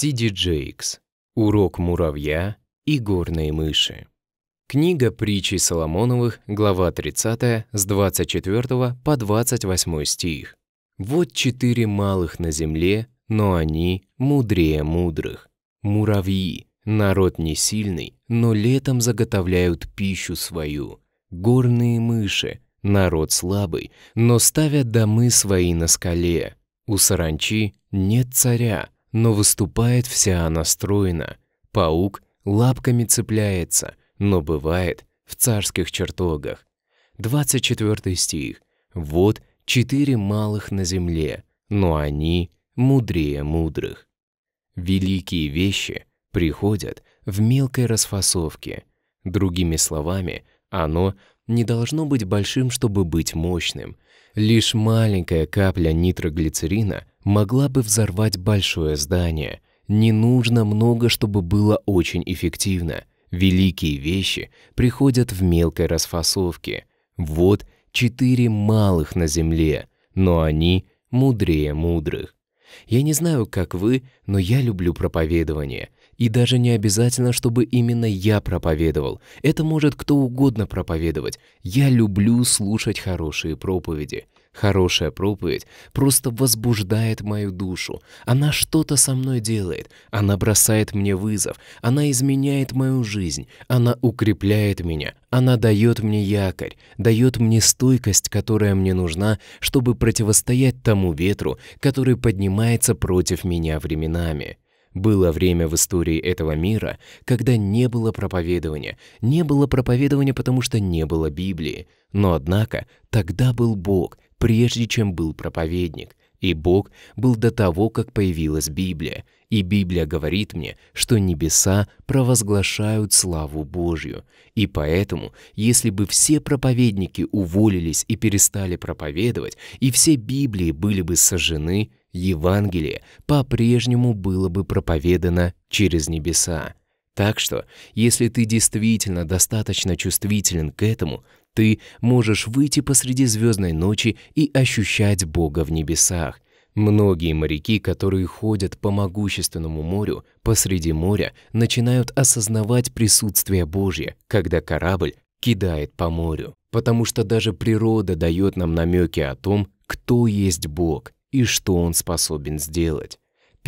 Тиди Джейкс. Урок муравья и горной мыши. Книга притчей Соломоновых, глава 30, с 24 по 28 стих. «Вот четыре малых на земле, но они мудрее мудрых. Муравьи, народ не сильный, но летом заготовляют пищу свою. Горные мыши, народ слабый, но ставят домы свои на скале. У саранчи нет царя, но выступает вся она стройно. Паук лапками цепляется, но бывает в царских чертогах. 24 стих. «Вот четыре малых на земле, но они мудрее мудрых». Великие вещи приходят в мелкой расфасовке. Другими словами, оно не должно быть большим, чтобы быть мощным. Лишь маленькая капля нитроглицерина могла бы взорвать большое здание. Не нужно много, чтобы было очень эффективно. Великие вещи приходят в мелкой расфасовке. Вот четыре малых на земле, но они мудрее мудрых. Я не знаю, как вы, но я люблю проповедование. И даже не обязательно, чтобы именно я проповедовал. Это может кто угодно проповедовать. Я люблю слушать хорошие проповеди. Хорошая проповедь просто возбуждает мою душу. Она что-то со мной делает. Она бросает мне вызов. Она изменяет мою жизнь. Она укрепляет меня. Она дает мне якорь, дает мне стойкость, которая мне нужна, чтобы противостоять тому ветру, который поднимается против меня временами. Было время в истории этого мира, когда не было проповедования. Не было проповедования, потому что не было Библии. Но однако тогда был Бог, прежде чем был проповедник, и Бог был до того, как появилась Библия, и Библия говорит мне, что небеса провозглашают славу Божью. И поэтому, если бы все проповедники уволились и перестали проповедовать, и все Библии были бы сожжены, Евангелие по-прежнему было бы проповедано через небеса. Так что, если ты действительно достаточно чувствителен к этому, ты можешь выйти посреди звездной ночи и ощущать Бога в небесах. Многие моряки, которые ходят по могущественному морю, посреди моря, начинают осознавать присутствие Божье, когда корабль кидает по морю. Потому что даже природа дает нам намеки о том, кто есть Бог и что Он способен сделать.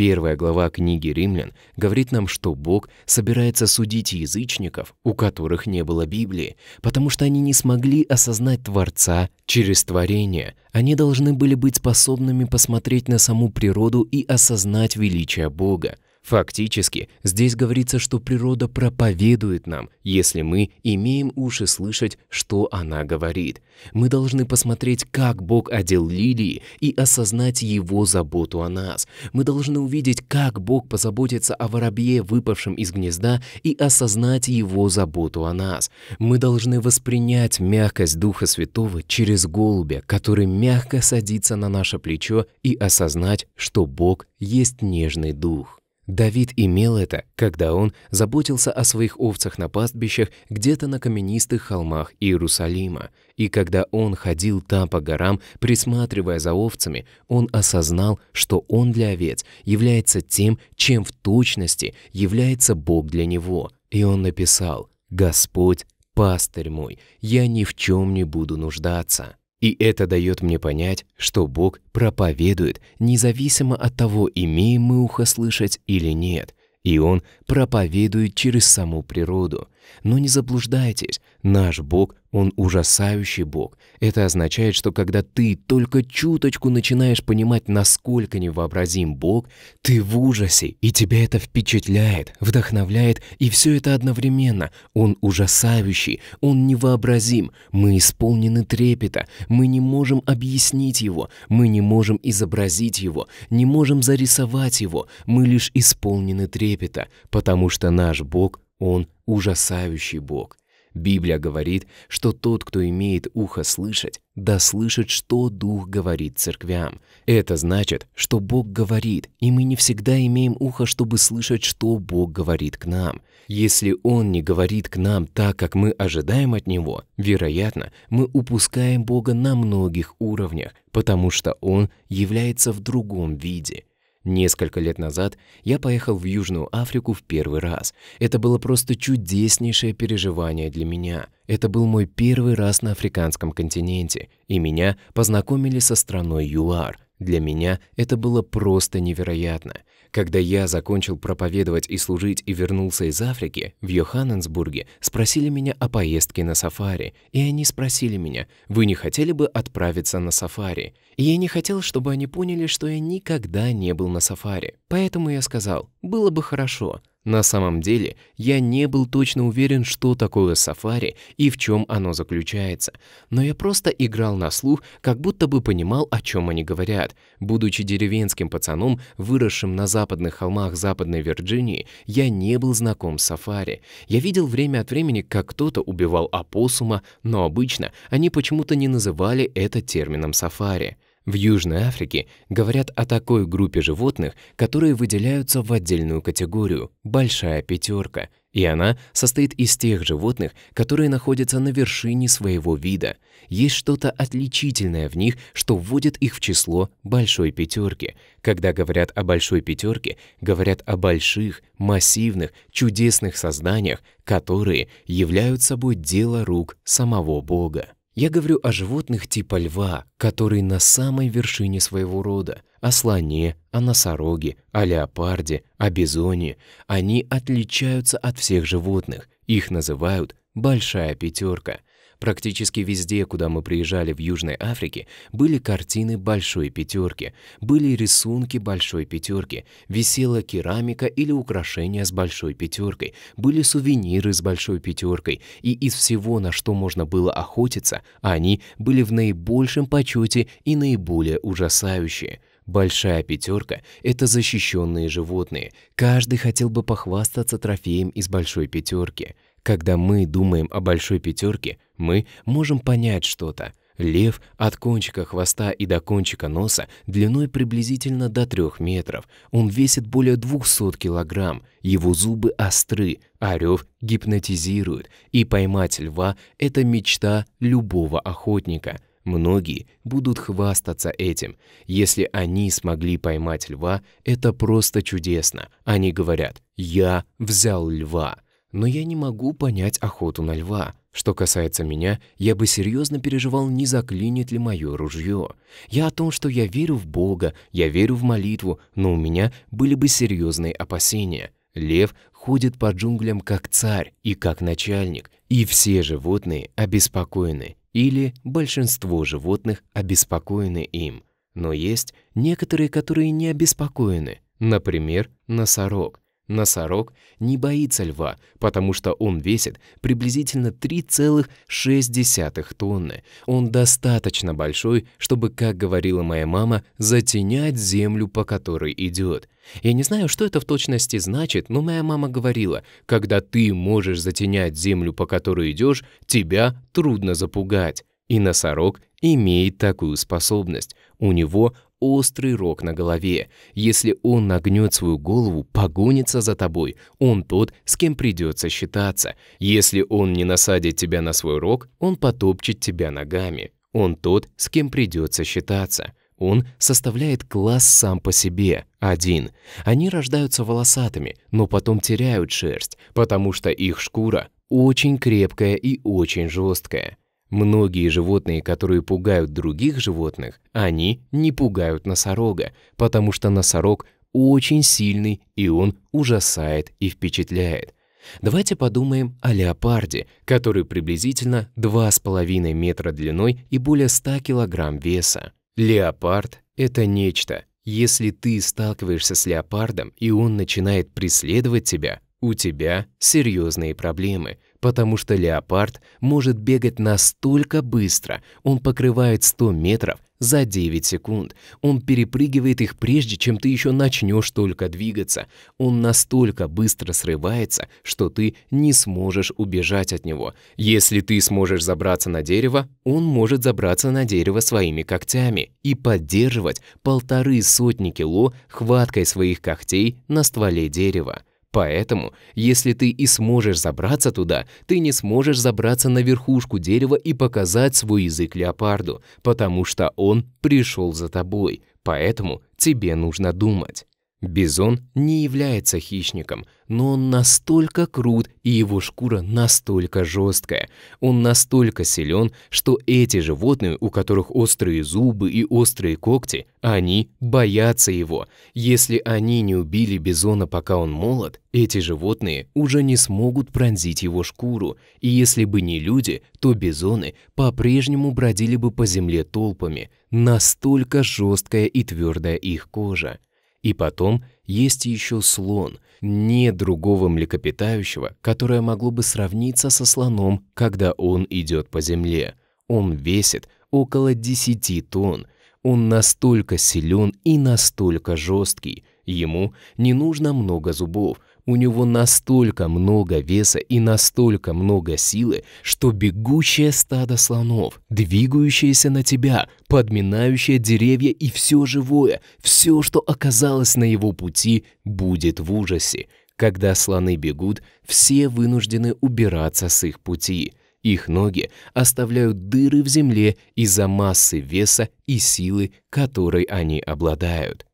Первая глава книги «Римлян» говорит нам, что Бог собирается судить язычников, у которых не было Библии, потому что они не смогли осознать Творца через творение. Они должны были быть способными посмотреть на саму природу и осознать величие Бога. Фактически, здесь говорится, что природа проповедует нам, если мы имеем уши слышать, что она говорит. Мы должны посмотреть, как Бог одел лилии, и осознать Его заботу о нас. Мы должны увидеть, как Бог позаботится о воробье, выпавшем из гнезда, и осознать Его заботу о нас. Мы должны воспринять мягкость Духа Святого через голубя, который мягко садится на наше плечо, и осознать, что Бог есть нежный Дух. Давид имел это, когда он заботился о своих овцах на пастбищах где-то на каменистых холмах Иерусалима. И когда он ходил там по горам, присматривая за овцами, он осознал, что он для овец является тем, чем в точности является Бог для него. И он написал «Господь, пастырь мой, я ни в чем не буду нуждаться». И это дает мне понять, что Бог проповедует, независимо от того, имеем мы ухо слышать или нет, и Он проповедует через саму природу – но не заблуждайтесь, наш Бог, Он ужасающий Бог. Это означает, что когда ты только чуточку начинаешь понимать, насколько невообразим Бог, ты в ужасе, и тебя это впечатляет, вдохновляет, и все это одновременно. Он ужасающий, Он невообразим, мы исполнены трепета, мы не можем объяснить Его, мы не можем изобразить Его, не можем зарисовать Его, мы лишь исполнены трепета, потому что наш Бог он – ужасающий Бог. Библия говорит, что тот, кто имеет ухо слышать, да слышит, что Дух говорит церквям. Это значит, что Бог говорит, и мы не всегда имеем ухо, чтобы слышать, что Бог говорит к нам. Если Он не говорит к нам так, как мы ожидаем от Него, вероятно, мы упускаем Бога на многих уровнях, потому что Он является в другом виде – Несколько лет назад я поехал в Южную Африку в первый раз. Это было просто чудеснейшее переживание для меня. Это был мой первый раз на африканском континенте, и меня познакомили со страной ЮАР. Для меня это было просто невероятно. Когда я закончил проповедовать и служить и вернулся из Африки, в Йоханнесбурге спросили меня о поездке на сафари, и они спросили меня, вы не хотели бы отправиться на сафари? И я не хотел, чтобы они поняли, что я никогда не был на сафари. Поэтому я сказал, было бы хорошо, на самом деле, я не был точно уверен, что такое сафари и в чем оно заключается, но я просто играл на слух, как будто бы понимал, о чем они говорят. Будучи деревенским пацаном, выросшим на западных холмах Западной Вирджинии, я не был знаком с сафари. Я видел время от времени, как кто-то убивал опоссума, но обычно они почему-то не называли это термином сафари. В Южной Африке говорят о такой группе животных, которые выделяются в отдельную категорию – большая пятерка, и она состоит из тех животных, которые находятся на вершине своего вида. Есть что-то отличительное в них, что вводит их в число большой пятерки. Когда говорят о большой пятерке, говорят о больших, массивных, чудесных созданиях, которые являются собой дело рук самого Бога. Я говорю о животных типа льва, который на самой вершине своего рода, о слоне, о носороге, о леопарде, о бизоне. Они отличаются от всех животных, их называют «большая пятерка». Практически везде, куда мы приезжали в Южной Африке, были картины большой пятерки, были рисунки большой пятерки, висела керамика или украшения с большой пятеркой, были сувениры с большой пятеркой, и из всего, на что можно было охотиться, они были в наибольшем почете и наиболее ужасающие – Большая пятерка – это защищенные животные. Каждый хотел бы похвастаться трофеем из большой пятерки. Когда мы думаем о большой пятерке, мы можем понять что-то. Лев от кончика хвоста и до кончика носа длиной приблизительно до 3 метров. Он весит более 200 килограмм, его зубы остры, а рев гипнотизирует. И поймать льва – это мечта любого охотника – Многие будут хвастаться этим. Если они смогли поймать льва, это просто чудесно. Они говорят «Я взял льва» но я не могу понять охоту на льва. Что касается меня, я бы серьезно переживал, не заклинит ли мое ружье. Я о том, что я верю в Бога, я верю в молитву, но у меня были бы серьезные опасения. Лев ходит по джунглям как царь и как начальник, и все животные обеспокоены, или большинство животных обеспокоены им. Но есть некоторые, которые не обеспокоены, например, носорог. Носорог не боится льва, потому что он весит приблизительно 3,6 тонны. Он достаточно большой, чтобы, как говорила моя мама, затенять землю, по которой идет. Я не знаю, что это в точности значит, но моя мама говорила, когда ты можешь затенять землю, по которой идешь, тебя трудно запугать. И носорог имеет такую способность. У него острый рог на голове. Если он нагнет свою голову, погонится за тобой. Он тот, с кем придется считаться. Если он не насадит тебя на свой рог, он потопчет тебя ногами. Он тот, с кем придется считаться. Он составляет класс сам по себе, один. Они рождаются волосатыми, но потом теряют шерсть, потому что их шкура очень крепкая и очень жесткая. Многие животные, которые пугают других животных, они не пугают носорога, потому что носорог очень сильный, и он ужасает и впечатляет. Давайте подумаем о леопарде, который приблизительно 2,5 метра длиной и более 100 килограмм веса. Леопард — это нечто. Если ты сталкиваешься с леопардом, и он начинает преследовать тебя, у тебя серьезные проблемы — потому что леопард может бегать настолько быстро, он покрывает 100 метров за 9 секунд, он перепрыгивает их прежде, чем ты еще начнешь только двигаться, он настолько быстро срывается, что ты не сможешь убежать от него. Если ты сможешь забраться на дерево, он может забраться на дерево своими когтями и поддерживать полторы сотни кило хваткой своих когтей на стволе дерева. Поэтому, если ты и сможешь забраться туда, ты не сможешь забраться на верхушку дерева и показать свой язык леопарду, потому что он пришел за тобой, поэтому тебе нужно думать. Бизон не является хищником, но он настолько крут и его шкура настолько жесткая. Он настолько силен, что эти животные, у которых острые зубы и острые когти, они боятся его. Если они не убили бизона, пока он молод, эти животные уже не смогут пронзить его шкуру. И если бы не люди, то бизоны по-прежнему бродили бы по земле толпами. Настолько жесткая и твердая их кожа. И потом есть еще слон, не другого млекопитающего, которое могло бы сравниться со слоном, когда он идет по земле. Он весит около 10 тонн. Он настолько силен и настолько жесткий, Ему не нужно много зубов, у него настолько много веса и настолько много силы, что бегущее стадо слонов, двигающееся на тебя, подминающее деревья и все живое, все, что оказалось на его пути, будет в ужасе. Когда слоны бегут, все вынуждены убираться с их пути. Их ноги оставляют дыры в земле из-за массы веса и силы, которой они обладают.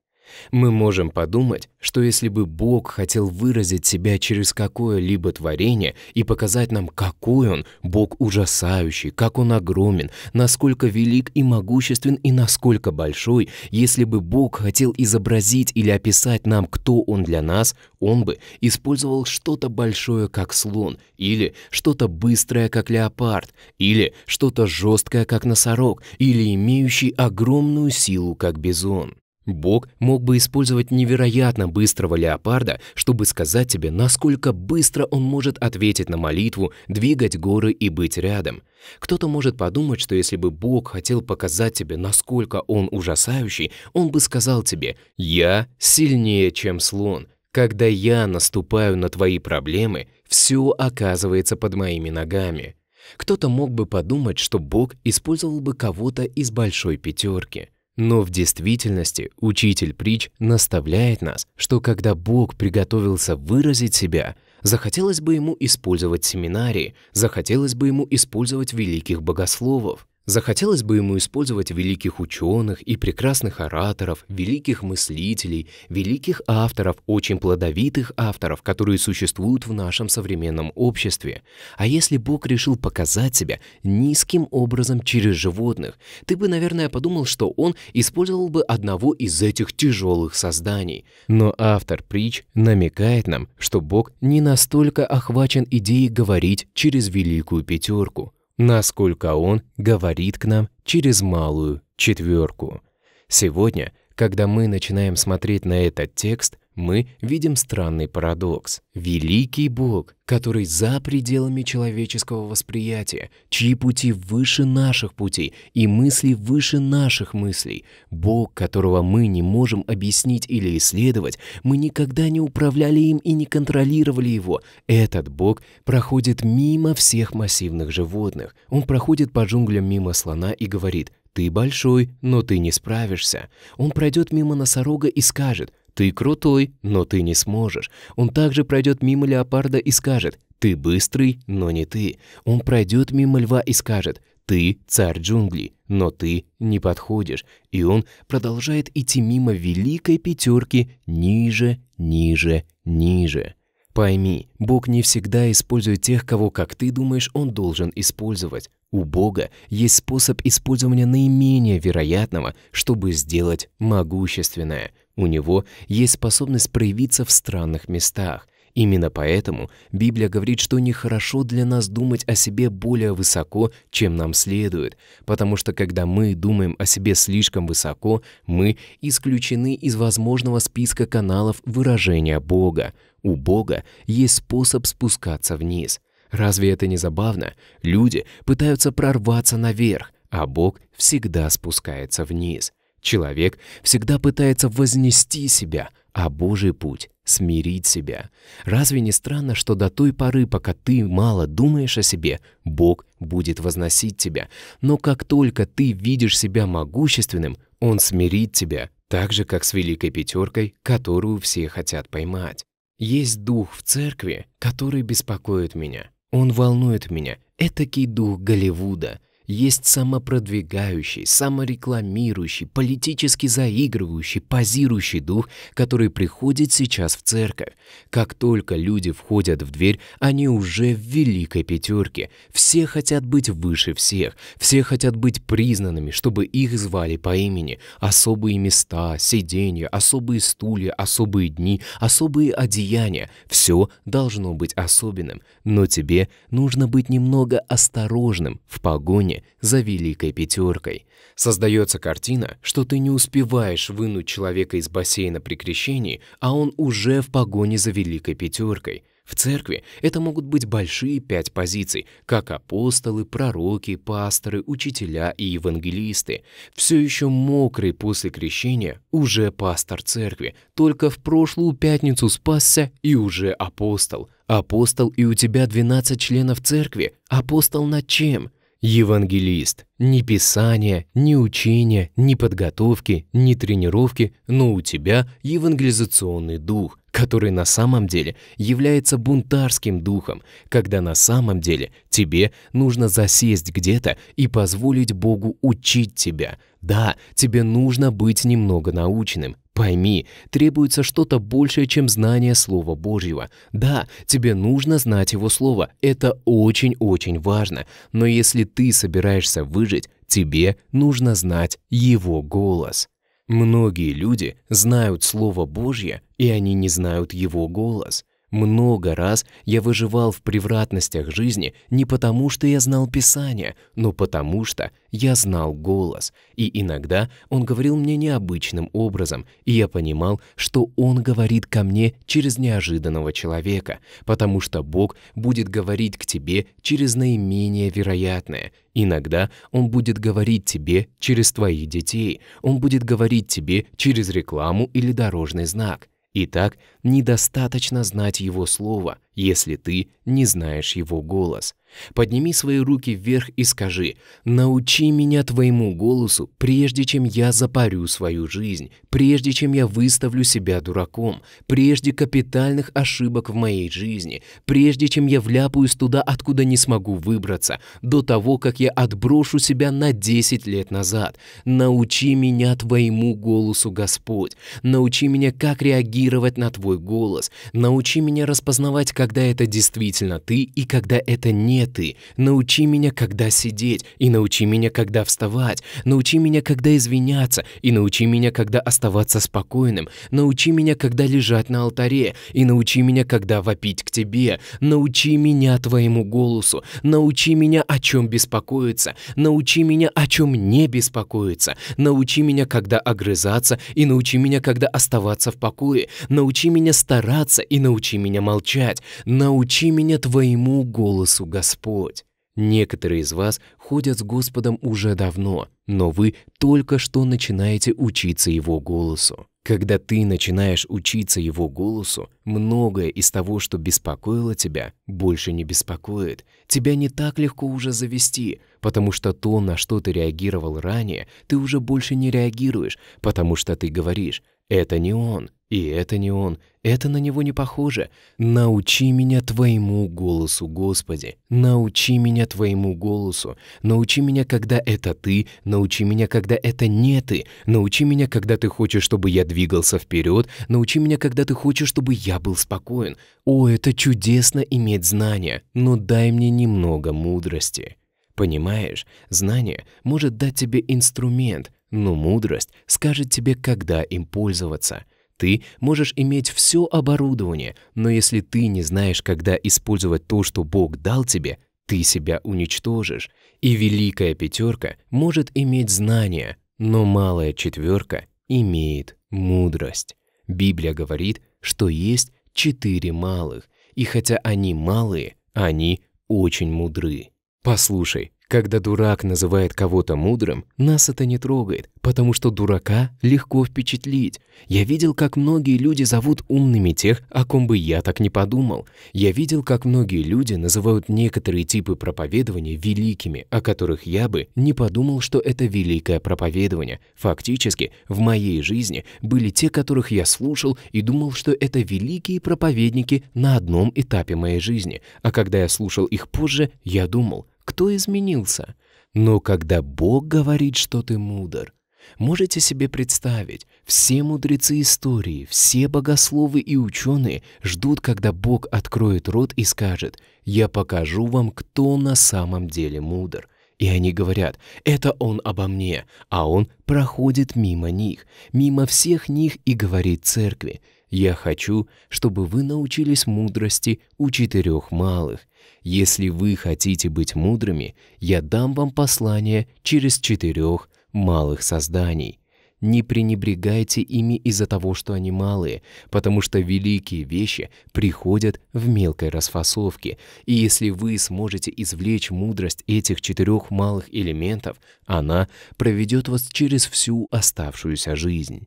Мы можем подумать, что если бы Бог хотел выразить себя через какое-либо творение и показать нам, какой Он, Бог ужасающий, как Он огромен, насколько велик и могуществен и насколько большой, если бы Бог хотел изобразить или описать нам, кто Он для нас, Он бы использовал что-то большое, как слон, или что-то быстрое, как леопард, или что-то жесткое, как носорог, или имеющий огромную силу, как бизон. Бог мог бы использовать невероятно быстрого леопарда, чтобы сказать тебе, насколько быстро он может ответить на молитву, двигать горы и быть рядом. Кто-то может подумать, что если бы Бог хотел показать тебе, насколько он ужасающий, он бы сказал тебе «Я сильнее, чем слон». Когда я наступаю на твои проблемы, все оказывается под моими ногами. Кто-то мог бы подумать, что Бог использовал бы кого-то из большой пятерки – но в действительности учитель притч наставляет нас, что когда Бог приготовился выразить себя, захотелось бы ему использовать семинарии, захотелось бы ему использовать великих богословов. Захотелось бы ему использовать великих ученых и прекрасных ораторов, великих мыслителей, великих авторов, очень плодовитых авторов, которые существуют в нашем современном обществе. А если Бог решил показать себя низким образом через животных, ты бы, наверное, подумал, что он использовал бы одного из этих тяжелых созданий. Но автор притч намекает нам, что Бог не настолько охвачен идеей говорить через великую пятерку насколько Он говорит к нам через малую четверку. Сегодня, когда мы начинаем смотреть на этот текст, мы видим странный парадокс. Великий Бог, который за пределами человеческого восприятия, чьи пути выше наших путей и мысли выше наших мыслей, Бог, которого мы не можем объяснить или исследовать, мы никогда не управляли им и не контролировали его. Этот Бог проходит мимо всех массивных животных. Он проходит по джунглям мимо слона и говорит «Ты большой, но ты не справишься». Он пройдет мимо носорога и скажет – «Ты крутой, но ты не сможешь». Он также пройдет мимо леопарда и скажет «Ты быстрый, но не ты». Он пройдет мимо льва и скажет «Ты царь джунглей, но ты не подходишь». И он продолжает идти мимо великой пятерки ниже, ниже, ниже. Пойми, Бог не всегда использует тех, кого, как ты думаешь, Он должен использовать. У Бога есть способ использования наименее вероятного, чтобы сделать могущественное – у него есть способность проявиться в странных местах. Именно поэтому Библия говорит, что нехорошо для нас думать о себе более высоко, чем нам следует, потому что когда мы думаем о себе слишком высоко, мы исключены из возможного списка каналов выражения Бога. У Бога есть способ спускаться вниз. Разве это не забавно? Люди пытаются прорваться наверх, а Бог всегда спускается вниз. Человек всегда пытается вознести себя, а Божий путь — смирить себя. Разве не странно, что до той поры, пока ты мало думаешь о себе, Бог будет возносить тебя, но как только ты видишь себя могущественным, Он смирит тебя, так же, как с Великой Пятеркой, которую все хотят поймать. Есть дух в церкви, который беспокоит меня. Он волнует меня. Этакий дух Голливуда, есть самопродвигающий, саморекламирующий, политически заигрывающий, позирующий дух, который приходит сейчас в церковь. Как только люди входят в дверь, они уже в великой пятерке. Все хотят быть выше всех, все хотят быть признанными, чтобы их звали по имени. Особые места, сиденья, особые стулья, особые дни, особые одеяния. Все должно быть особенным, но тебе нужно быть немного осторожным в погоне за Великой Пятеркой. Создается картина, что ты не успеваешь вынуть человека из бассейна при крещении, а он уже в погоне за Великой Пятеркой. В церкви это могут быть большие пять позиций, как апостолы, пророки, пасторы, учителя и евангелисты. Все еще мокрый после крещения уже пастор церкви, только в прошлую пятницу спасся и уже апостол. Апостол и у тебя 12 членов церкви. Апостол над чем? Евангелист. Ни писания, ни учения, ни подготовки, ни тренировки, но у тебя евангелизационный дух, который на самом деле является бунтарским духом, когда на самом деле тебе нужно засесть где-то и позволить Богу учить тебя. Да, тебе нужно быть немного научным, Пойми, требуется что-то большее, чем знание Слова Божьего. Да, тебе нужно знать Его Слово, это очень-очень важно, но если ты собираешься выжить, тебе нужно знать Его голос. Многие люди знают Слово Божье, и они не знают Его голос – много раз я выживал в превратностях жизни не потому, что я знал Писание, но потому, что я знал голос, и иногда он говорил мне необычным образом, и я понимал, что он говорит ко мне через неожиданного человека, потому что Бог будет говорить к тебе через наименее вероятное. Иногда он будет говорить тебе через твоих детей, он будет говорить тебе через рекламу или дорожный знак. Итак, недостаточно знать его слово, если ты не знаешь его голос. Подними свои руки вверх и скажи «Научи меня твоему голосу, прежде чем я запарю свою жизнь, прежде чем я выставлю себя дураком, прежде капитальных ошибок в моей жизни, прежде чем я вляпаюсь туда, откуда не смогу выбраться, до того, как я отброшу себя на 10 лет назад. Научи меня твоему голосу, Господь. Научи меня, как реагировать на твой голос. Научи меня распознавать, как когда это действительно ты и когда это не ты. Научи меня, когда сидеть, и научи меня, когда вставать. Научи меня, когда извиняться, и научи меня, когда оставаться спокойным. Научи меня, когда лежать на алтаре, и научи меня, когда вопить к тебе. Научи меня твоему голосу. Научи меня, о чем беспокоиться. Научи меня, о чем не беспокоиться. Научи меня, когда огрызаться, и научи меня, когда оставаться в покое. Научи меня стараться, и научи меня молчать. «Научи меня Твоему голосу, Господь». Некоторые из вас ходят с Господом уже давно, но вы только что начинаете учиться Его голосу. Когда ты начинаешь учиться Его голосу, многое из того, что беспокоило тебя, больше не беспокоит. Тебя не так легко уже завести, потому что то, на что ты реагировал ранее, ты уже больше не реагируешь, потому что ты говоришь «это не он», и это не он, это на него не похоже. Научи меня Твоему голосу, Господи. Научи меня Твоему голосу. Научи меня, когда это Ты. Научи меня, когда это не Ты. Научи меня, когда Ты хочешь, чтобы я двигался вперед. Научи меня, когда Ты хочешь, чтобы я был спокоен. О, это чудесно иметь знания, но дай мне немного мудрости. Понимаешь, знание может дать тебе инструмент, но мудрость скажет тебе, когда им пользоваться – ты можешь иметь все оборудование, но если ты не знаешь, когда использовать то, что Бог дал тебе, ты себя уничтожишь. И великая пятерка может иметь знания, но малая четверка имеет мудрость. Библия говорит, что есть четыре малых, и хотя они малые, они очень мудры. Послушай, когда дурак называет кого-то мудрым, нас это не трогает, потому что дурака легко впечатлить. Я видел, как многие люди зовут умными тех, о ком бы я так не подумал. Я видел, как многие люди называют некоторые типы проповедования великими, о которых я бы не подумал, что это великое проповедование. Фактически, в моей жизни были те, которых я слушал и думал, что это великие проповедники на одном этапе моей жизни. А когда я слушал их позже, я думал – кто изменился. Но когда Бог говорит, что ты мудр, можете себе представить, все мудрецы истории, все богословы и ученые ждут, когда Бог откроет рот и скажет «Я покажу вам, кто на самом деле мудр». И они говорят, это он обо мне, а он проходит мимо них, мимо всех них и говорит церкви, я хочу, чтобы вы научились мудрости у четырех малых, если вы хотите быть мудрыми, я дам вам послание через четырех малых созданий. Не пренебрегайте ими из-за того, что они малые, потому что великие вещи приходят в мелкой расфасовке, и если вы сможете извлечь мудрость этих четырех малых элементов, она проведет вас через всю оставшуюся жизнь.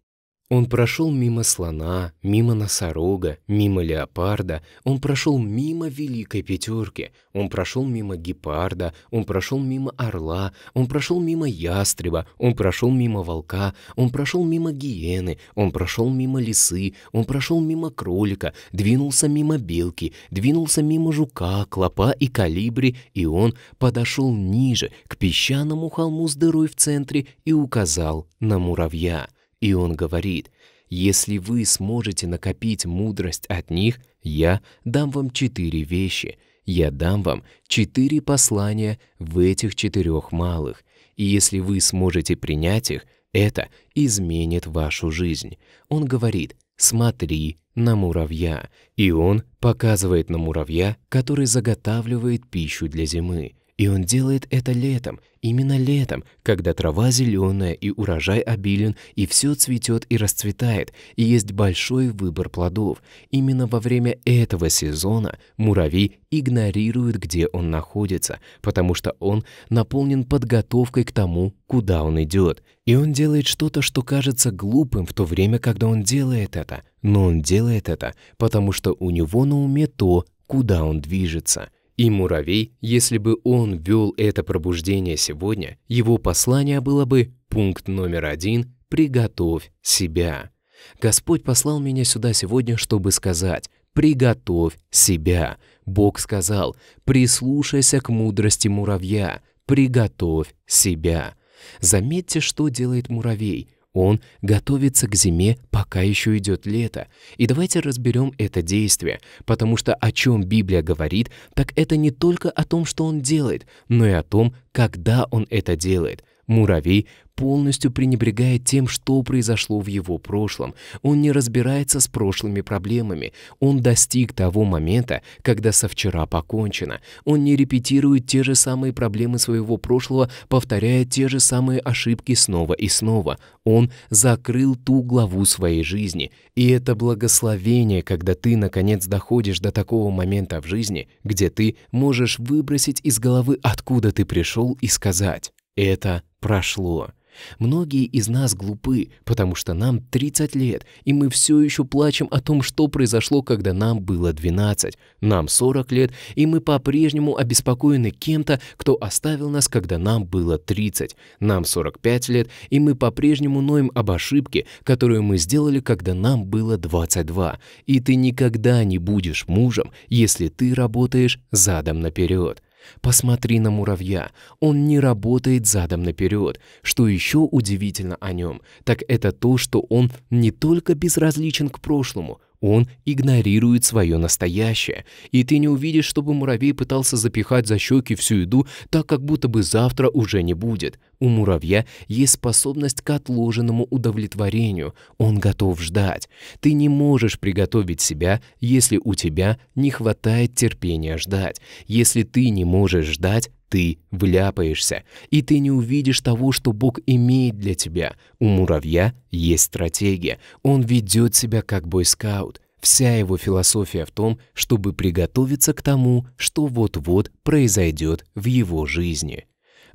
Он прошел мимо слона, мимо носорога, мимо леопарда, он прошел мимо великой пятерки, он прошел мимо гепарда, он прошел мимо орла, он прошел мимо ястреба, он прошел мимо волка, он прошел мимо гиены, он прошел мимо лисы, он прошел мимо кролика, двинулся мимо белки, двинулся мимо жука, клопа и калибри, и он подошел ниже, к песчаному холму с дырой в центре и указал на муравья. И он говорит, «Если вы сможете накопить мудрость от них, я дам вам четыре вещи, я дам вам четыре послания в этих четырех малых, и если вы сможете принять их, это изменит вашу жизнь». Он говорит, «Смотри на муравья», и он показывает на муравья, который заготавливает пищу для зимы. И он делает это летом, именно летом, когда трава зеленая и урожай обилен, и все цветет и расцветает, и есть большой выбор плодов. Именно во время этого сезона муравей игнорирует, где он находится, потому что он наполнен подготовкой к тому, куда он идет. И он делает что-то, что кажется глупым в то время, когда он делает это. Но он делает это, потому что у него на уме то, куда он движется. И муравей, если бы он вел это пробуждение сегодня, его послание было бы пункт номер один «Приготовь себя». Господь послал меня сюда сегодня, чтобы сказать «Приготовь себя». Бог сказал «Прислушайся к мудрости муравья, приготовь себя». Заметьте, что делает муравей – он готовится к зиме, пока еще идет лето. И давайте разберем это действие, потому что о чем Библия говорит, так это не только о том, что он делает, но и о том, когда он это делает. Муравей полностью пренебрегает тем, что произошло в его прошлом. Он не разбирается с прошлыми проблемами. Он достиг того момента, когда со вчера покончено. Он не репетирует те же самые проблемы своего прошлого, повторяя те же самые ошибки снова и снова. Он закрыл ту главу своей жизни. И это благословение, когда ты, наконец, доходишь до такого момента в жизни, где ты можешь выбросить из головы, откуда ты пришел, и сказать «Это прошло. Многие из нас глупы, потому что нам 30 лет, и мы все еще плачем о том, что произошло, когда нам было 12. Нам 40 лет, и мы по-прежнему обеспокоены кем-то, кто оставил нас, когда нам было 30. Нам 45 лет, и мы по-прежнему ноем об ошибке, которую мы сделали, когда нам было 22. И ты никогда не будешь мужем, если ты работаешь задом наперед. Посмотри на муравья, он не работает задом наперед. Что еще удивительно о нем, так это то, что он не только безразличен к прошлому, он игнорирует свое настоящее, и ты не увидишь, чтобы муравей пытался запихать за щеки всю еду, так как будто бы завтра уже не будет. У муравья есть способность к отложенному удовлетворению, он готов ждать. Ты не можешь приготовить себя, если у тебя не хватает терпения ждать. Если ты не можешь ждать, ты вляпаешься, и ты не увидишь того, что Бог имеет для тебя. У муравья есть стратегия. Он ведет себя как бойскаут. Вся его философия в том, чтобы приготовиться к тому, что вот-вот произойдет в его жизни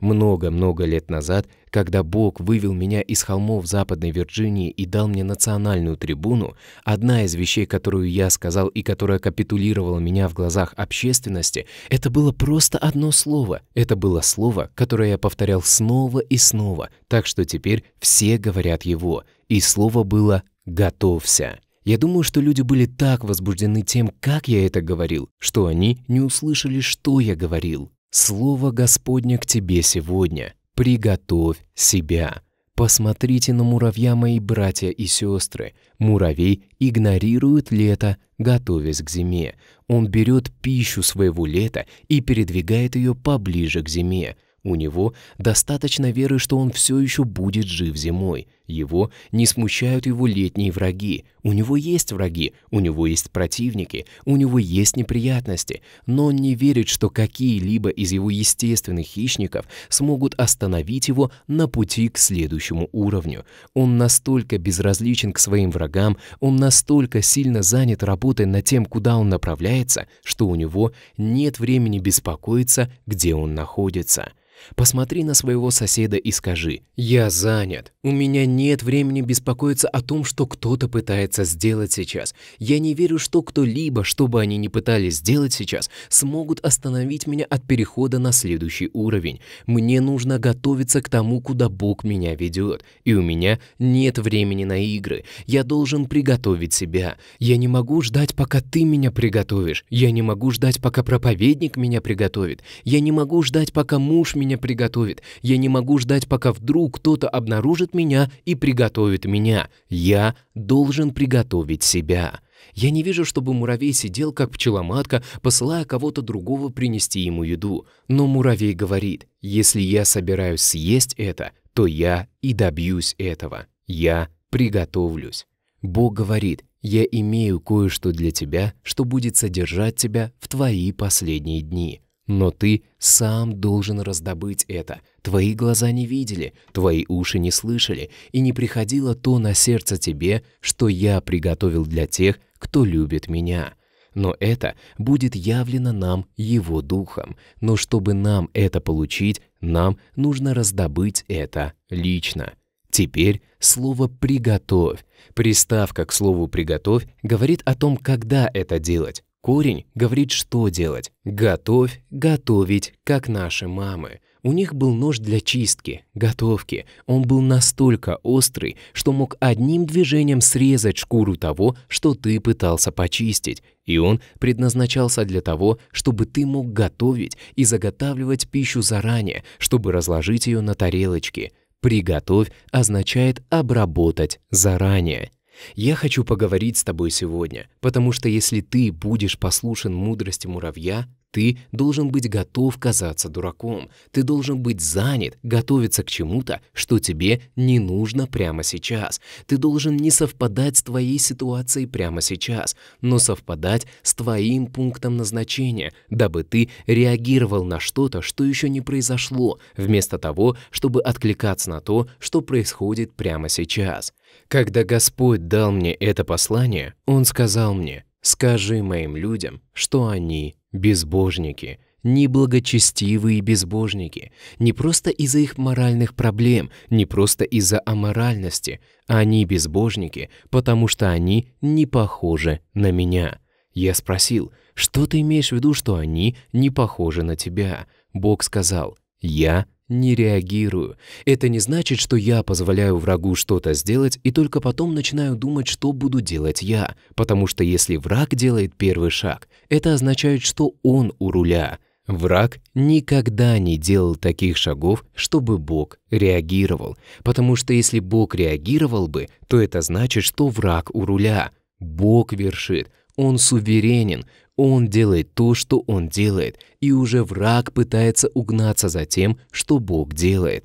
много-много лет назад, когда Бог вывел меня из холмов Западной Вирджинии и дал мне национальную трибуну, одна из вещей, которую я сказал и которая капитулировала меня в глазах общественности, это было просто одно слово. Это было слово, которое я повторял снова и снова, так что теперь все говорят его. И слово было «готовься». Я думаю, что люди были так возбуждены тем, как я это говорил, что они не услышали, что я говорил. Слово Господне к тебе сегодня. Приготовь себя. Посмотрите на муравья, мои братья и сестры. Муравей игнорирует лето, готовясь к зиме. Он берет пищу своего лета и передвигает ее поближе к зиме. У него достаточно веры, что он все еще будет жив зимой. Его не смущают его летние враги. У него есть враги, у него есть противники, у него есть неприятности, но он не верит, что какие-либо из его естественных хищников смогут остановить его на пути к следующему уровню. Он настолько безразличен к своим врагам, он настолько сильно занят работой над тем, куда он направляется, что у него нет времени беспокоиться, где он находится. Посмотри на своего соседа и скажи «Я занят, у меня нет времени беспокоиться о том, что кто-то пытается сделать сейчас. Я не верю, что кто-либо, что бы они ни пытались сделать сейчас, смогут остановить меня от перехода на следующий уровень. Мне нужно готовиться к тому, куда Бог меня ведет, и у меня нет времени на игры. Я должен приготовить себя. Я не могу ждать, пока ты меня приготовишь. Я не могу ждать, пока проповедник меня приготовит. Я не могу ждать, пока муж меня сегодня приготовит. Я не могу ждать, пока вдруг кто-то обнаружит меня и приготовит меня. Я должен приготовить себя. Я не вижу, чтобы муравей сидел, как пчеломатка, посылая кого-то другого принести ему еду. Но муравей говорит, если я собираюсь съесть это, то я и добьюсь этого. Я приготовлюсь. Бог говорит, я имею кое-что для тебя, что будет содержать тебя в твои последние дни. Но ты сам должен раздобыть это. Твои глаза не видели, твои уши не слышали, и не приходило то на сердце тебе, что я приготовил для тех, кто любит меня. Но это будет явлено нам Его Духом. Но чтобы нам это получить, нам нужно раздобыть это лично. Теперь слово «приготовь». Приставка к слову «приготовь» говорит о том, когда это делать, Корень говорит, что делать. Готовь, готовить, как наши мамы. У них был нож для чистки, готовки. Он был настолько острый, что мог одним движением срезать шкуру того, что ты пытался почистить. И он предназначался для того, чтобы ты мог готовить и заготавливать пищу заранее, чтобы разложить ее на тарелочке. «Приготовь» означает «обработать заранее». Я хочу поговорить с тобой сегодня, потому что если ты будешь послушен мудрости муравья, ты должен быть готов казаться дураком. Ты должен быть занят, готовиться к чему-то, что тебе не нужно прямо сейчас. Ты должен не совпадать с твоей ситуацией прямо сейчас, но совпадать с твоим пунктом назначения, дабы ты реагировал на что-то, что еще не произошло, вместо того, чтобы откликаться на то, что происходит прямо сейчас. Когда Господь дал мне это послание, Он сказал мне, «Скажи моим людям, что они Безбожники, неблагочестивые безбожники, не просто из-за их моральных проблем, не просто из-за аморальности, они безбожники, потому что они не похожи на меня. Я спросил, что ты имеешь в виду, что они не похожи на тебя? Бог сказал, я не реагирую. Это не значит, что я позволяю врагу что-то сделать и только потом начинаю думать, что буду делать я. Потому что если враг делает первый шаг, это означает, что он у руля. Враг никогда не делал таких шагов, чтобы Бог реагировал. Потому что если Бог реагировал бы, то это значит, что враг у руля. Бог вершит, Он суверенен, он делает то, что он делает, и уже враг пытается угнаться за тем, что Бог делает.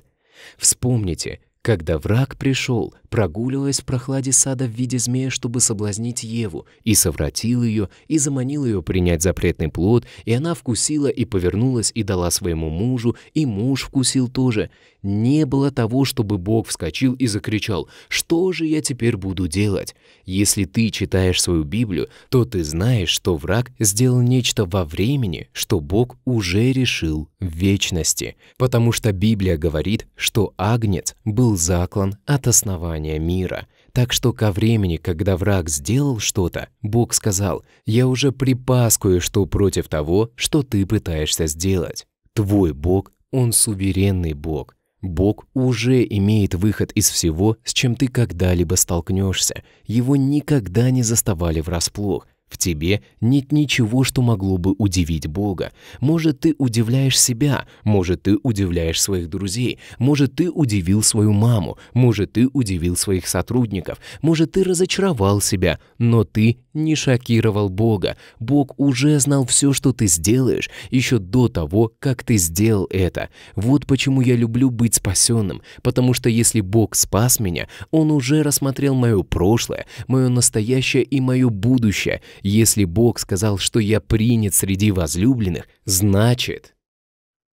Вспомните, когда враг пришел, прогуливаясь в прохладе сада в виде змея, чтобы соблазнить Еву, и совратил ее, и заманил ее принять запретный плод, и она вкусила и повернулась и дала своему мужу, и муж вкусил тоже. Не было того, чтобы Бог вскочил и закричал «Что же я теперь буду делать?» Если ты читаешь свою Библию, то ты знаешь, что враг сделал нечто во времени, что Бог уже решил в вечности, потому что Библия говорит, что агнец был заклан от основания создания мира. Так что ко времени, когда враг сделал что-то, Бог сказал, «Я уже припас кое-что против того, что ты пытаешься сделать». Твой Бог, Он суверенный Бог. Бог уже имеет выход из всего, с чем ты когда-либо столкнешься. Его никогда не заставали врасплох. В тебе нет ничего, что могло бы удивить Бога. Может, ты удивляешь себя, может, ты удивляешь своих друзей, может, ты удивил свою маму, может, ты удивил своих сотрудников, может, ты разочаровал себя, но ты не шокировал Бога. Бог уже знал все, что ты сделаешь, еще до того, как ты сделал это. Вот почему я люблю быть спасенным, потому что если Бог спас меня, Он уже рассмотрел мое прошлое, мое настоящее и мое будущее, если Бог сказал, что я принят среди возлюбленных, значит...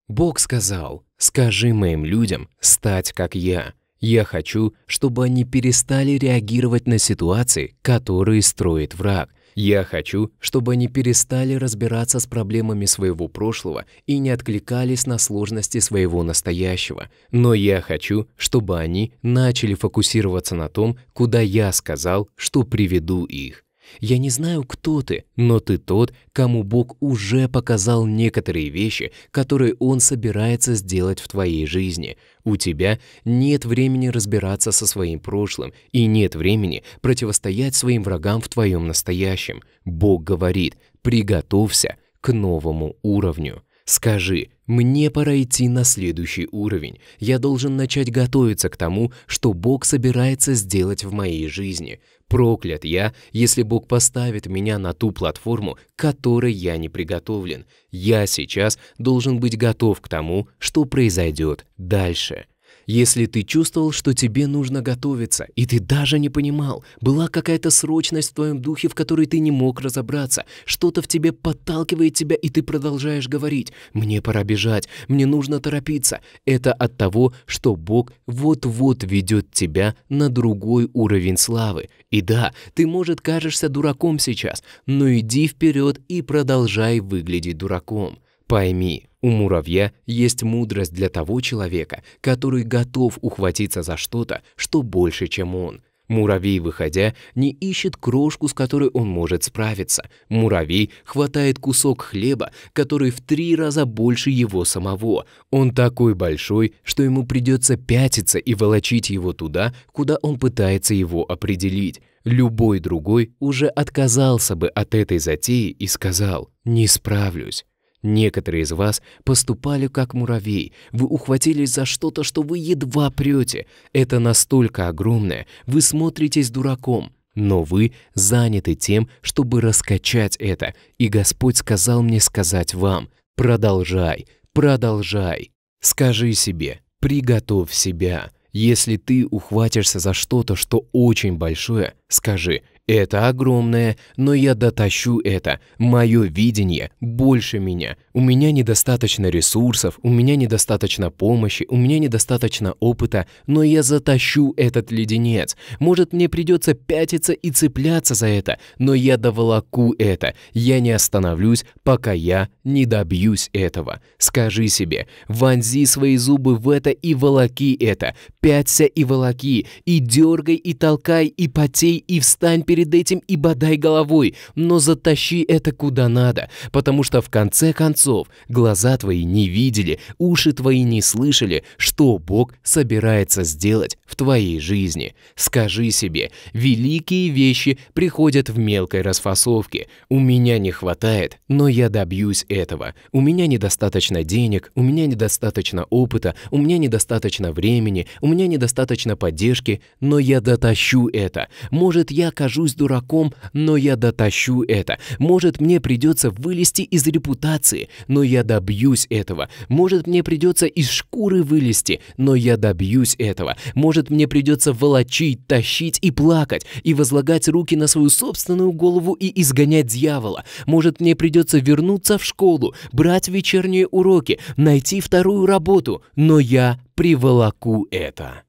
Бог сказал, скажи моим людям стать как я. Я хочу, чтобы они перестали реагировать на ситуации, которые строит враг. Я хочу, чтобы они перестали разбираться с проблемами своего прошлого и не откликались на сложности своего настоящего. Но я хочу, чтобы они начали фокусироваться на том, куда я сказал, что приведу их. Я не знаю, кто ты, но ты тот, кому Бог уже показал некоторые вещи, которые Он собирается сделать в твоей жизни. У тебя нет времени разбираться со своим прошлым и нет времени противостоять своим врагам в твоем настоящем. Бог говорит, приготовься к новому уровню. Скажи, мне пора идти на следующий уровень. Я должен начать готовиться к тому, что Бог собирается сделать в моей жизни. Проклят я, если Бог поставит меня на ту платформу, которой я не приготовлен. Я сейчас должен быть готов к тому, что произойдет дальше. Если ты чувствовал, что тебе нужно готовиться, и ты даже не понимал, была какая-то срочность в твоем духе, в которой ты не мог разобраться, что-то в тебе подталкивает тебя, и ты продолжаешь говорить «мне пора бежать, мне нужно торопиться». Это от того, что Бог вот-вот ведет тебя на другой уровень славы. И да, ты, может, кажешься дураком сейчас, но иди вперед и продолжай выглядеть дураком. Пойми, у муравья есть мудрость для того человека, который готов ухватиться за что-то, что больше, чем он. Муравей, выходя, не ищет крошку, с которой он может справиться. Муравей хватает кусок хлеба, который в три раза больше его самого. Он такой большой, что ему придется пятиться и волочить его туда, куда он пытается его определить. Любой другой уже отказался бы от этой затеи и сказал «не справлюсь». Некоторые из вас поступали как муравей. Вы ухватились за что-то, что вы едва прете. Это настолько огромное, вы смотритесь дураком. Но вы заняты тем, чтобы раскачать это. И Господь сказал мне сказать вам, продолжай, продолжай. Скажи себе, приготовь себя. Если ты ухватишься за что-то, что очень большое, скажи это огромное, но я дотащу это. Мое видение больше меня. У меня недостаточно ресурсов, у меня недостаточно помощи, у меня недостаточно опыта, но я затащу этот леденец. Может, мне придется пятиться и цепляться за это, но я доволоку это. Я не остановлюсь, пока я не добьюсь этого. Скажи себе, вонзи свои зубы в это и волоки это. Пяться и волоки, и дергай, и толкай, и потей, и встань перед перед этим и бодай головой, но затащи это куда надо, потому что в конце концов глаза твои не видели, уши твои не слышали, что Бог собирается сделать в твоей жизни. Скажи себе, великие вещи приходят в мелкой расфасовке. У меня не хватает, но я добьюсь этого. У меня недостаточно денег, у меня недостаточно опыта, у меня недостаточно времени, у меня недостаточно поддержки, но я дотащу это. Может, я окажусь притворюсь дураком, но я дотащу это. Может, мне придется вылезти из репутации, но я добьюсь этого. Может, мне придется из шкуры вылезти, но я добьюсь этого. Может, мне придется волочить, тащить и плакать, и возлагать руки на свою собственную голову и изгонять дьявола. Может, мне придется вернуться в школу, брать вечерние уроки, найти вторую работу, но я приволоку это.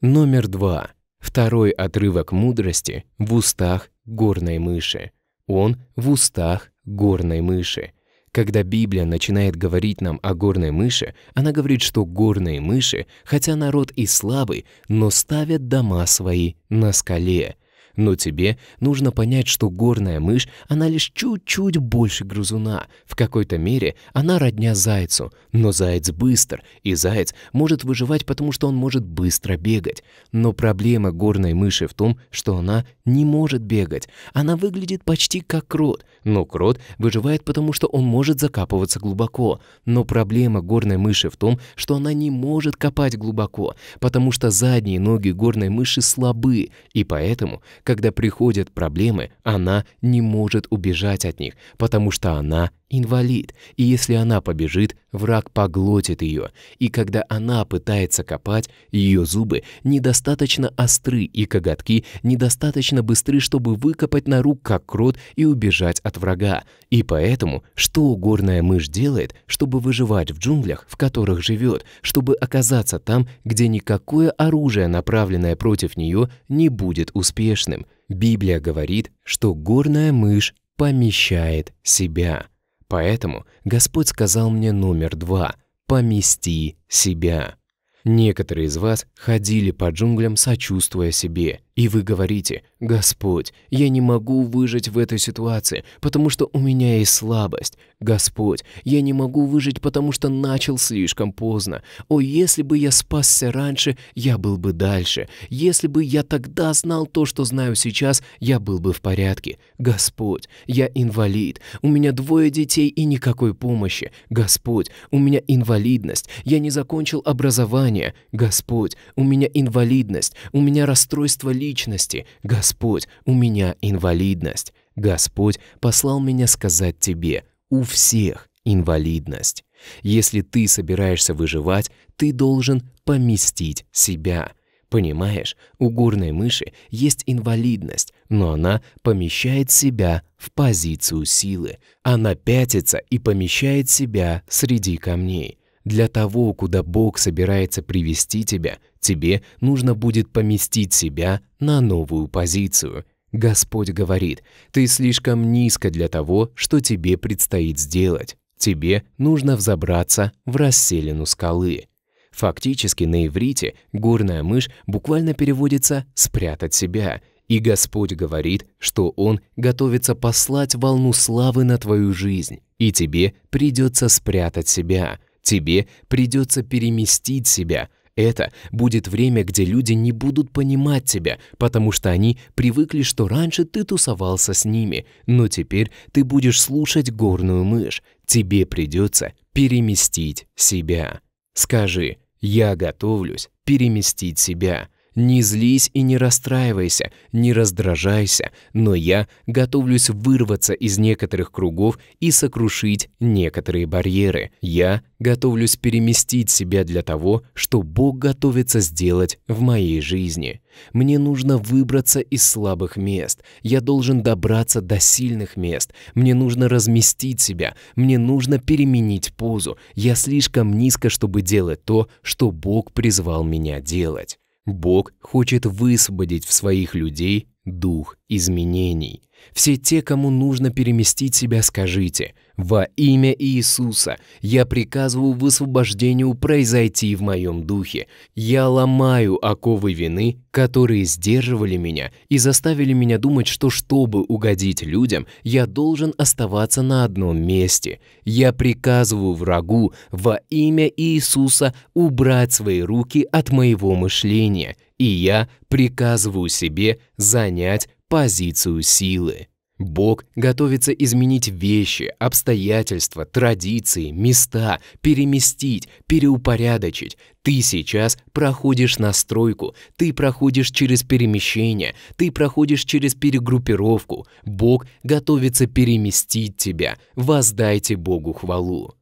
Номер два. Второй отрывок мудрости в устах горной мыши. Он в устах горной мыши. Когда Библия начинает говорить нам о горной мыше, она говорит, что горные мыши, хотя народ и слабый, но ставят дома свои на скале. Но тебе нужно понять, что горная мышь, она лишь чуть-чуть больше грызуна. В какой-то мере она родня зайцу, но заяц быстр, и заяц может выживать, потому что он может быстро бегать. Но проблема горной мыши в том, что она не может бегать. Она выглядит почти как крот, но крот выживает потому, что он может закапываться глубоко. Но проблема горной мыши в том, что она не может копать глубоко, потому что задние ноги горной мыши слабы, и поэтому, когда приходят проблемы, она не может убежать от них, потому что она инвалид, и если она побежит, враг поглотит ее, и когда она пытается копать, ее зубы недостаточно остры и коготки недостаточно быстры, чтобы выкопать на нору как крот и убежать от врага. И поэтому, что горная мышь делает, чтобы выживать в джунглях, в которых живет, чтобы оказаться там, где никакое оружие, направленное против нее, не будет успешным? Библия говорит, что горная мышь помещает себя. Поэтому Господь сказал мне номер два — «помести себя». Некоторые из вас ходили по джунглям, сочувствуя себе, и вы говорите, «Господь, я не могу выжить в этой ситуации, потому что у меня есть слабость. Господь, я не могу выжить, потому что начал слишком поздно. О, если бы я спасся раньше, я был бы дальше. Если бы я тогда знал то, что знаю сейчас, я был бы в порядке. Господь, я инвалид, у меня двое детей и никакой помощи. Господь, у меня инвалидность, я не закончил образование. Господь, у меня инвалидность, у меня расстройство личности личности. Господь, у меня инвалидность. Господь послал меня сказать тебе, у всех инвалидность. Если ты собираешься выживать, ты должен поместить себя. Понимаешь, у горной мыши есть инвалидность, но она помещает себя в позицию силы. Она пятится и помещает себя среди камней. Для того, куда Бог собирается привести тебя, тебе нужно будет поместить себя на новую позицию. Господь говорит, ты слишком низко для того, что тебе предстоит сделать. Тебе нужно взобраться в расселину скалы. Фактически на иврите горная мышь буквально переводится «спрятать себя», и Господь говорит, что Он готовится послать волну славы на твою жизнь, и тебе придется спрятать себя, тебе придется переместить себя это будет время, где люди не будут понимать тебя, потому что они привыкли, что раньше ты тусовался с ними, но теперь ты будешь слушать горную мышь. Тебе придется переместить себя. Скажи «Я готовлюсь переместить себя». Не злись и не расстраивайся, не раздражайся, но я готовлюсь вырваться из некоторых кругов и сокрушить некоторые барьеры. Я готовлюсь переместить себя для того, что Бог готовится сделать в моей жизни. Мне нужно выбраться из слабых мест. Я должен добраться до сильных мест. Мне нужно разместить себя. Мне нужно переменить позу. Я слишком низко, чтобы делать то, что Бог призвал меня делать. Бог хочет высвободить в своих людей дух изменений. Все те, кому нужно переместить себя, скажите – во имя Иисуса я приказываю высвобождению произойти в моем духе. Я ломаю оковы вины, которые сдерживали меня и заставили меня думать, что чтобы угодить людям, я должен оставаться на одном месте. Я приказываю врагу во имя Иисуса убрать свои руки от моего мышления, и я приказываю себе занять позицию силы. Бог готовится изменить вещи, обстоятельства, традиции, места, переместить, переупорядочить. Ты сейчас проходишь настройку, ты проходишь через перемещение, ты проходишь через перегруппировку. Бог готовится переместить тебя. Воздайте Богу хвалу.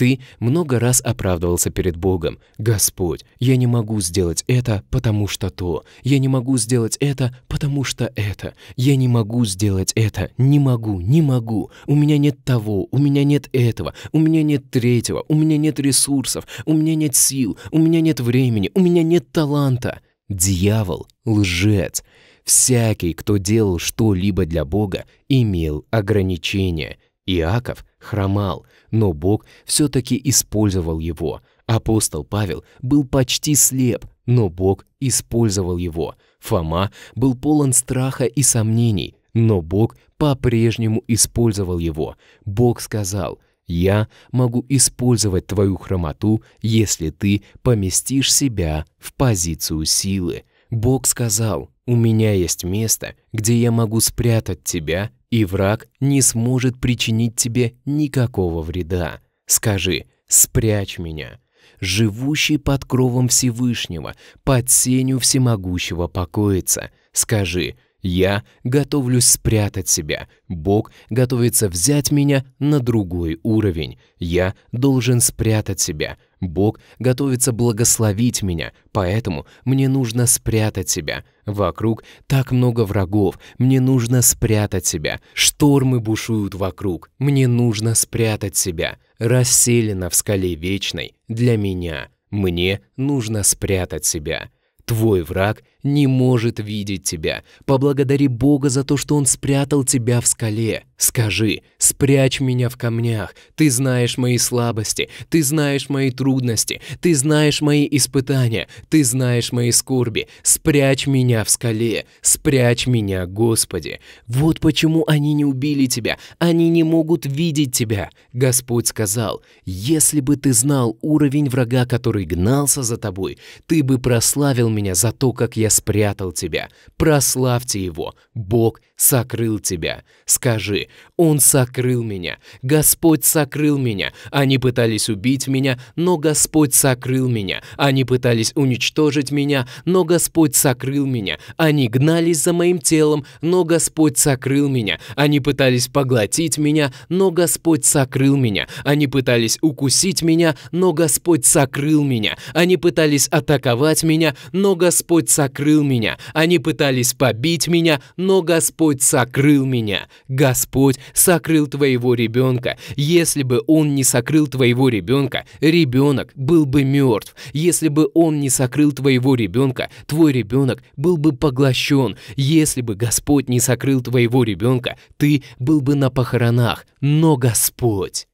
Ты много раз оправдывался перед Богом. «Господь, я не могу сделать это, потому что то. Я не могу сделать это, потому что это. Я не могу сделать это. Не могу, не могу. У меня нет того, у меня нет этого, у меня нет третьего, у меня нет ресурсов, у меня нет сил, у меня нет времени, у меня нет таланта». Дьявол, лжец. Всякий, кто делал что-либо для Бога, имел ограничения – Иаков хромал, но Бог все-таки использовал его. Апостол Павел был почти слеп, но Бог использовал его. Фома был полон страха и сомнений, но Бог по-прежнему использовал его. Бог сказал, «Я могу использовать твою хромоту, если ты поместишь себя в позицию силы». Бог сказал, «У меня есть место, где я могу спрятать тебя и враг не сможет причинить тебе никакого вреда. Скажи «спрячь меня», живущий под кровом Всевышнего, под сенью всемогущего покоится. Скажи я готовлюсь спрятать себя. Бог готовится взять меня на другой уровень. Я должен спрятать себя. Бог готовится благословить меня, поэтому мне нужно спрятать себя. Вокруг так много врагов, мне нужно спрятать себя. Штормы бушуют вокруг, мне нужно спрятать себя. Расселена в скале вечной для меня. Мне нужно спрятать себя. Твой враг не может видеть тебя. Поблагодари Бога за то, что Он спрятал тебя в скале. Скажи, спрячь меня в камнях. Ты знаешь мои слабости, ты знаешь мои трудности, ты знаешь мои испытания, ты знаешь мои скорби. Спрячь меня в скале, спрячь меня, Господи. Вот почему они не убили тебя, они не могут видеть тебя. Господь сказал, если бы ты знал уровень врага, который гнался за тобой, ты бы прославил меня за то, как я спрятал тебя, прославьте Его, Бог сокрыл тебя. Скажи, Он сокрыл меня, Господь сокрыл меня. Они пытались убить меня, но Господь сокрыл меня. Они пытались уничтожить меня, но Господь сокрыл меня. Они гнались за моим телом, но Господь сокрыл меня. Они пытались поглотить меня, но Господь сокрыл меня. Они пытались укусить меня, но Господь сокрыл меня. Они пытались атаковать меня, но Господь сокрыл сокрыл меня. Они пытались побить меня, но Господь сокрыл меня. Господь сокрыл твоего ребенка. Если бы Он не сокрыл твоего ребенка, ребенок был бы мертв. Если бы Он не сокрыл твоего ребенка, твой ребенок был бы поглощен. Если бы Господь не сокрыл твоего ребенка, ты был бы на похоронах. Но Господь...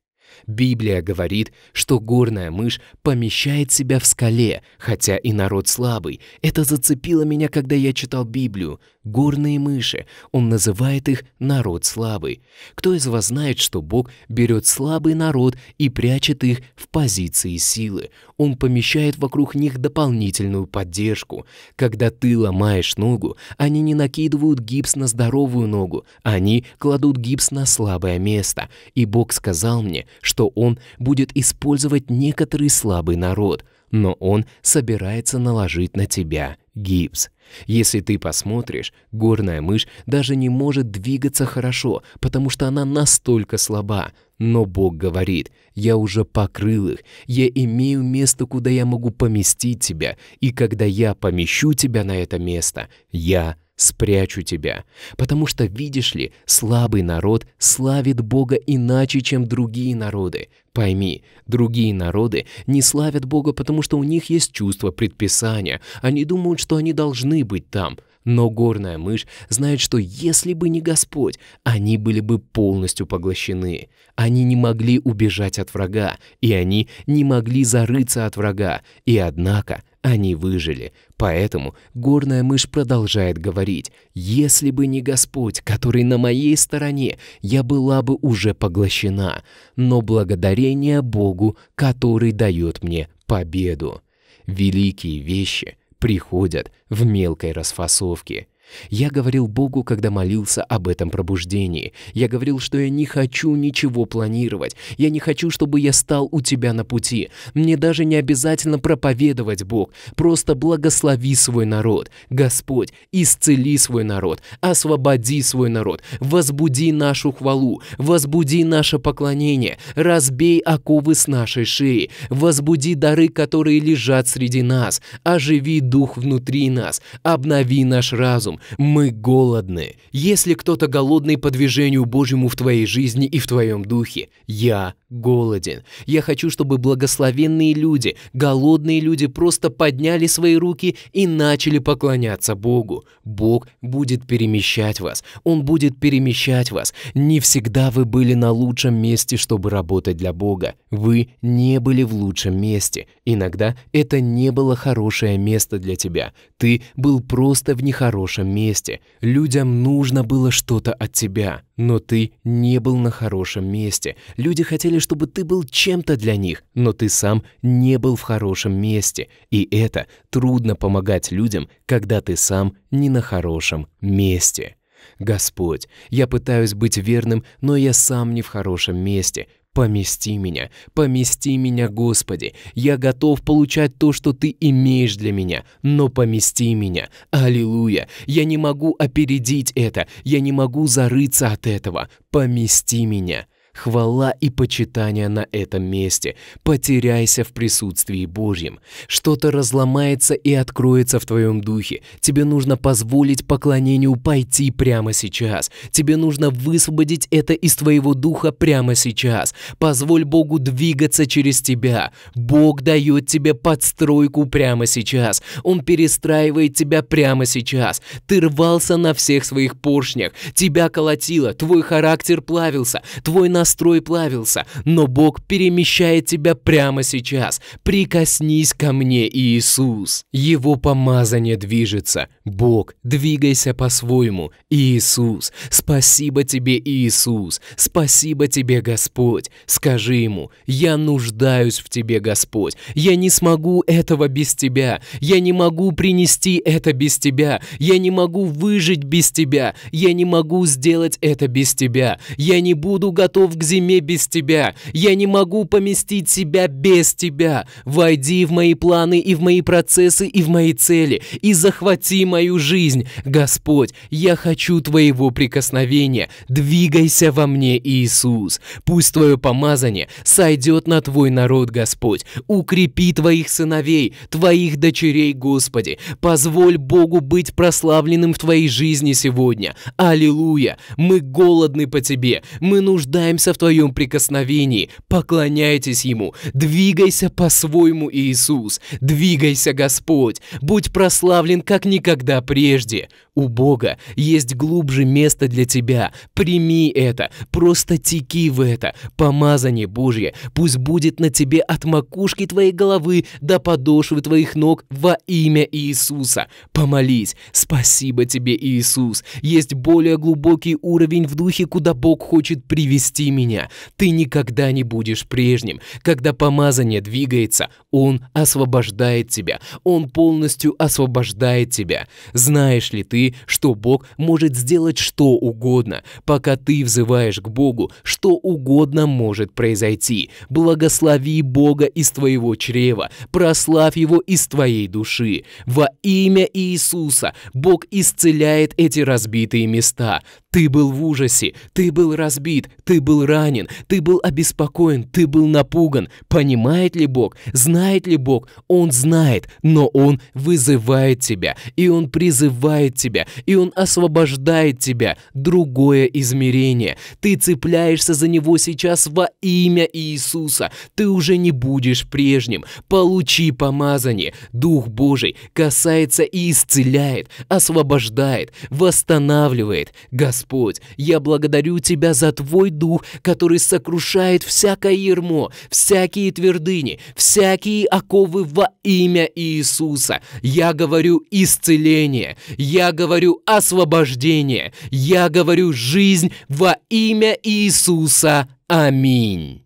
Библия говорит, что горная мышь помещает себя в скале, хотя и народ слабый. Это зацепило меня, когда я читал Библию горные мыши. Он называет их «народ слабый». Кто из вас знает, что Бог берет слабый народ и прячет их в позиции силы? Он помещает вокруг них дополнительную поддержку. Когда ты ломаешь ногу, они не накидывают гипс на здоровую ногу, они кладут гипс на слабое место. И Бог сказал мне, что Он будет использовать некоторый слабый народ, но Он собирается наложить на тебя гипс. Если ты посмотришь, горная мышь даже не может двигаться хорошо, потому что она настолько слаба. Но Бог говорит, я уже покрыл их, я имею место, куда я могу поместить тебя, и когда я помещу тебя на это место, я спрячу тебя. Потому что, видишь ли, слабый народ славит Бога иначе, чем другие народы. Пойми, другие народы не славят Бога, потому что у них есть чувство предписания. Они думают, что они должны быть там. Но горная мышь знает, что если бы не Господь, они были бы полностью поглощены. Они не могли убежать от врага, и они не могли зарыться от врага. И однако они выжили, поэтому горная мышь продолжает говорить, «Если бы не Господь, который на моей стороне, я была бы уже поглощена, но благодарение Богу, который дает мне победу». Великие вещи приходят в мелкой расфасовке – я говорил Богу, когда молился об этом пробуждении. Я говорил, что я не хочу ничего планировать. Я не хочу, чтобы я стал у тебя на пути. Мне даже не обязательно проповедовать, Бог. Просто благослови свой народ. Господь, исцели свой народ. Освободи свой народ. Возбуди нашу хвалу. Возбуди наше поклонение. Разбей оковы с нашей шеи. Возбуди дары, которые лежат среди нас. Оживи дух внутри нас. Обнови наш разум мы голодны. Если кто-то голодный по движению Божьему в твоей жизни и в твоем духе, я голоден. Я хочу, чтобы благословенные люди, голодные люди просто подняли свои руки и начали поклоняться Богу. Бог будет перемещать вас. Он будет перемещать вас. Не всегда вы были на лучшем месте, чтобы работать для Бога. Вы не были в лучшем месте. Иногда это не было хорошее место для тебя. Ты был просто в нехорошем хорошем месте. Людям нужно было что-то от тебя, но ты не был на хорошем месте. Люди хотели, чтобы ты был чем-то для них, но ты сам не был в хорошем месте. И это трудно помогать людям, когда ты сам не на хорошем месте. Господь, я пытаюсь быть верным, но я сам не в хорошем месте. Помести меня, помести меня, Господи. Я готов получать то, что Ты имеешь для меня, но помести меня. Аллилуйя. Я не могу опередить это, я не могу зарыться от этого. Помести меня хвала и почитание на этом месте. Потеряйся в присутствии Божьем. Что-то разломается и откроется в твоем духе. Тебе нужно позволить поклонению пойти прямо сейчас. Тебе нужно высвободить это из твоего духа прямо сейчас. Позволь Богу двигаться через тебя. Бог дает тебе подстройку прямо сейчас. Он перестраивает тебя прямо сейчас. Ты рвался на всех своих поршнях. Тебя колотило, твой характер плавился, твой настрой настрой плавился, но Бог перемещает тебя прямо сейчас. Прикоснись ко мне, Иисус. Его помазание движется. Бог, двигайся по-своему. Иисус, спасибо тебе, Иисус. Спасибо тебе, Господь. Скажи ему, я нуждаюсь в тебе, Господь. Я не смогу этого без тебя. Я не могу принести это без тебя. Я не могу выжить без тебя. Я не могу сделать это без тебя. Я не буду готов к зиме без тебя. Я не могу поместить себя без тебя. Войди в мои планы и в мои процессы и в мои цели и захвати мою жизнь. Господь, я хочу твоего прикосновения. Двигайся во мне, Иисус. Пусть твое помазание сойдет на твой народ, Господь. Укрепи твоих сыновей, твоих дочерей, Господи. Позволь Богу быть прославленным в твоей жизни сегодня. Аллилуйя. Мы голодны по тебе. Мы нуждаемся нуждается в твоем прикосновении. Поклоняйтесь Ему. Двигайся по-своему, Иисус. Двигайся, Господь. Будь прославлен, как никогда прежде. У Бога есть глубже место для тебя. Прими это. Просто теки в это. Помазание Божье пусть будет на тебе от макушки твоей головы до подошвы твоих ног во имя Иисуса. Помолись. Спасибо тебе, Иисус. Есть более глубокий уровень в духе, куда Бог хочет привести меня, ты никогда не будешь прежним. Когда помазание двигается, Он освобождает тебя. Он полностью освобождает тебя. Знаешь ли ты, что Бог может сделать что угодно? Пока ты взываешь к Богу, что угодно может произойти. Благослови Бога из твоего чрева, прославь Его из твоей души. Во имя Иисуса Бог исцеляет эти разбитые места. Ты был в ужасе, ты был разбит, ты был ранен, ты был обеспокоен, ты был напуган. Понимает ли Бог? Знает ли Бог? Он знает, но Он вызывает тебя, и Он призывает тебя, и Он освобождает тебя. Другое измерение. Ты цепляешься за Него сейчас во имя Иисуса. Ты уже не будешь прежним. Получи помазание. Дух Божий касается и исцеляет, освобождает, восстанавливает. Господь Господь, я благодарю Тебя за Твой Дух, который сокрушает всякое ермо, всякие твердыни, всякие оковы во имя Иисуса. Я говорю исцеление, я говорю освобождение, я говорю жизнь во имя Иисуса. Аминь.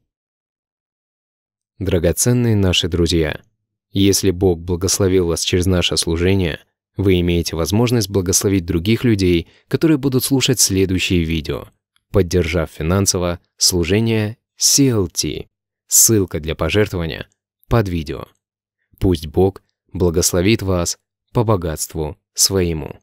Драгоценные наши друзья, если Бог благословил вас через наше служение – вы имеете возможность благословить других людей, которые будут слушать следующие видео, поддержав финансово служение CLT. Ссылка для пожертвования под видео. Пусть Бог благословит вас по богатству своему.